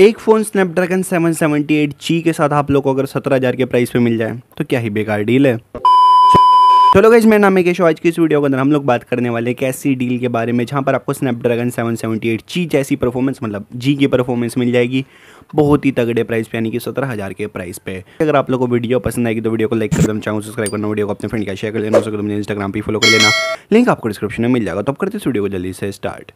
एक phone Snapdragon 778G के साथ आप लोग को अगर सत्रह हज़ार के प्राइस पे मिल जाए तो क्या ही बेकार डील है चलो गाइज मेरा नाम है केशव आज की इस वीडियो के अंदर हम लोग बात करने वाले हैं कैसी ऐसी डील के बारे में जहां पर आपको स्नैपड्रैगन एट जी जैसी परफॉर्मेंस मतलब जी की परफॉर्मेंस मिल जाएगी बहुत ही तगड़े प्राइस पे यानी कि सत्रह हज़ार के प्राइस पे अगर आप लोगों को वीडियो पसंद आएगी तो वीडियो को लाइक कर देना चाहूँ सब्सक्राइब करना वीडियो को अपने फ्रेंड का शेयर कर लेना उसको मुझे इंस्टाग्राम पर फॉलो कर लेना लिंक आपको डिस्क्रिप्शन में मिल जाएगा तो आप करते इस वीडियो को जल्दी से स्टार्ट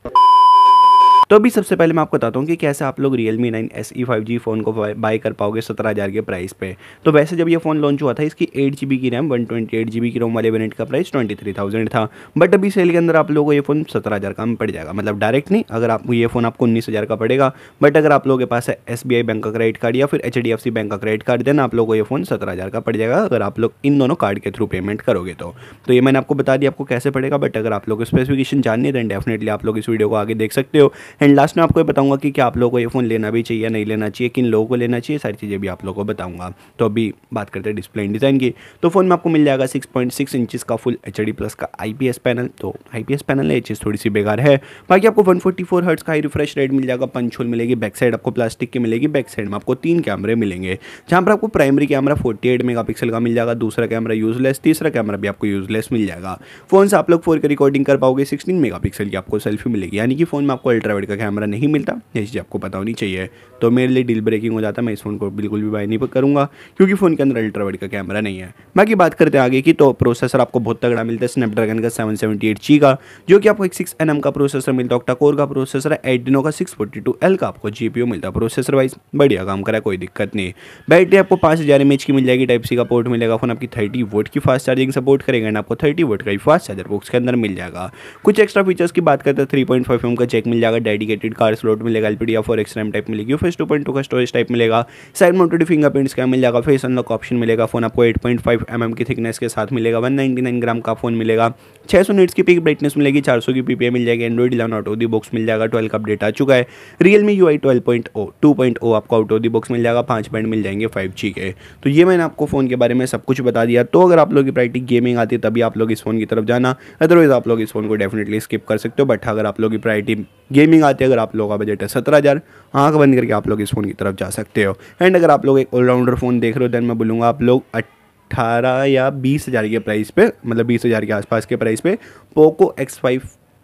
तो अभी सबसे पहले मैं आपको बताता हूँ कि कैसे आप लोग Realme nine S E five G phone को बाय कर पाओगे सत्रह हज़ार के प्राइस पे तो वैसे जब ये फ़ोन लॉन्च हुआ था इसकी एट जी बी की RAM one twenty eight G B की रोम वाले वेरियंट का प्राइस ट्वेंटी थ्री थाउजेंड था बट अभी सेल के अंदर आप लोगों को ये फ़ोन सत्रह हज़ार का पड़ जाएगा मतलब डायरेक्ट नहीं अगर आप ये फ़ोन आपको उन्नीस हज़ार का पड़ेगा बट अगर आप लोगों के पास है एस बी आई बैंक का क्रेडिट कार्ड या फिर H D F C bank का क्रेडिट कार्ड देना आप लोगों को ये फ़ोन सत्रह हज़ार का पड़ जाएगा अगर आप लोग इन दोनों कार्ड के थ्रू पेमेंट करोगे तो तो ये मैंने आपको बता दिया आपको कैसे पड़ेगा बट अगर आप लोग स्पेसिफिकेशन जाननी है देन डेफिनेटली आप लोग इस वीडियो को आगे देख सकते हो एंड लास्ट में आपको ये बताऊंगा कि क्या आप लोगों को ये फ़ोन लेना भी चाहिए या नहीं लेना चाहिए किन लोगों को लेना चाहिए सारी चीज़ें भी आप लोगों को बताऊंगा तो अभी बात करते हैं डिस्प्ले एंड डिज़ाइन की तो फ़ोन में आपको मिल जाएगा सिक्स पॉइंट सिक्स इंचज़ का फुल एच डी प्लस का आई पी एस पैनल तो आई पी एस पैनल है ये चीज़ थोड़ी सी बेकार है बाकी आपको वन फोर्टी फोर हर्ट्स का हाई रिफ्रेश रेट मिल जाएगा पंच होल मिलेगी बैक साइड आपको प्लास्टिक की मिलेगी बैक साइड में आपको तीन कैमरे मिलेंगे जहाँ पर आपको primary camera forty eight megapixel का मिल जाएगा दूसरा कैमरा यूजलेस तीसरा कैमरा भी आपको यूजलेस मिल जाएगा फ़ोन से आप लोग फोर की रिकॉर्डिंग कर पाओगे सिक्सटीन मेगा पिक्सल की आपको सेल्फी मिलेगी यानी कि फ़ोन में आपको अल्ट्रावेड का कैमरा नहीं मिलता ये चीज़ आपको पता होनी चाहिए तो मेरे लिए डील ब्रेकिंग हो जाता मैं इस फ़ोन को बिल्कुल भी बाय नहीं करूँगा क्योंकि फ़ोन के अंदर अल्ट्रा का कैमरा नहीं है बाकी बात करते हैं आगे की तो प्रोसेसर आपको बहुत तगड़ा मिलता है स्नैपड्रैगन का सेवन का जो कि आपको एक सिक्स का प्रोसेसर मिलता है ऑक्टा कोर का प्रोसेसर है एडिनो का सिक्स एल का आपको जी मिलता है प्रोसेसर वाइज बढ़िया काम करा कोई दिक्कत नहीं बैटरी आपको पाँच हज़ार की मिल जाएगी टाइप सी का पोर्ट मिलेगा फ़ोन आपकी थर्टी वोट की फास्ट चार्जिंग सपोर्ट करेगा एंड आपको थर्टी वोट का फास्ट चार्जर बॉक्स के अंदर मिल जाएगा कुछ एक्स्ट्रा फीचर्स की बात करते हैं थ्री पॉइंट फाइव एम का चेक मिल जाएगा डेड डेडिकेटेड कार स्लॉट मिलेगा एलपीडी या एक्स रैम टाइप मिलेगी फेस टू पॉइंट टू का स्टोरेज टाइप मिलेगा साइड माउंटेड फिंगरप्रिंट का मिल जाएगा फेस अनलॉक ऑप्शन मिलेगा फोन आपको eight point five M M की थिकनेस के साथ मिलेगा वन नाइनटी नाइन ग्राम का फोन मिलेगा छह सौ नीट्स की पिक ब्राइटनेस मिलेगी चार सौ की पीपीआई मिल जाएगी Android eleven out of the box मिल जाएगा ट्वेल्व का अपडेट आ चुका है Realme U I twelve point o two point o आपको आउट ऑफ दी बॉक्स मिल जाएगा पांच पॉइंट मिल जाएंगे फाइव जी के तो ये मैंने आपको फ़ोन के बारे में सब कुछ बता दिया तो अगर आप लोग की प्रायरिटी गेमिंग आती है तभी आप लोग इस फ़ोन की तरफ जाना अदरवाइज़ आप लोग इस फ़ोन को डेफिनेटली स्किप कर सकते हो बट अगर आप लोग की प्रायरिटी गेमिंग समथिंग आती है अगर आप लोग का बजट है सत्रह हज़ार आँख बंद करके आप लोग इस फ़ोन की तरफ जा सकते हो एंड अगर आप लोग एक ऑलराउंडर फ़ोन देख रहे हो दैन मैं बोलूँगा आप लोग अट्ठारह या बीस हज़ार के प्राइस पे मतलब बीस हज़ार के आसपास के प्राइस पे Poco X five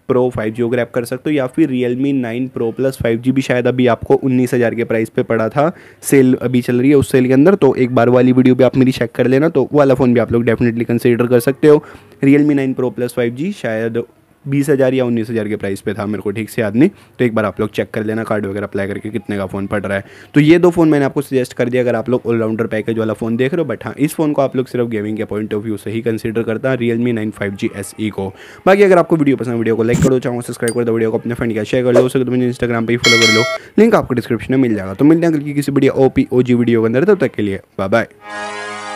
pro five G grab कर सकते हो या फिर Realme nine pro plus five G भी शायद अभी आपको उन्नीस हज़ार के प्राइस पे पड़ा था सेल अभी चल रही है उस सेल के अंदर तो एक बार वाली वीडियो भी आप मेरी चेक कर लेना तो वाला फ़ोन भी आप लोग डेफिनेटली कंसिडर कर सकते हो Realme nine pro plus five G शायद बीस हज़ार या उन्नीस हज़ार के प्राइस पे था मेरे को ठीक से याद नहीं तो एक बार आप लोग चेक कर लेना कार्ड वगैरह अप्लाई करके कितने का फ़ोन पड़ रहा है तो ये दो फ़ोन मैंने आपको सजेस्ट कर दिया अगर आप लोग ऑलराउंडर पैकेज वाला फ़ोन देख रहे हो बट हाँ इस फ़ोन को आप लोग सिर्फ गेमिंग के पॉइंट ऑफ व्यू से ही कंसिडर करता है Realme nine five G S E को बाकी अगर आपको वीडियो पसंद वीडियो को लाइक करो चाहो सब्सक्राइब कर दो वीडियो को अपने फ्रेंड का शेयर कर लो सकते तो मुझे इंस्टाग्राम पर ही फॉलो कर लो लिंक आपको डिस्क्रिप्शन में मिल जाएगा तो मिलने किसी वीडियो ओ पी ओ जी वीडियो के अंदर तब तक के लिए बाय बाय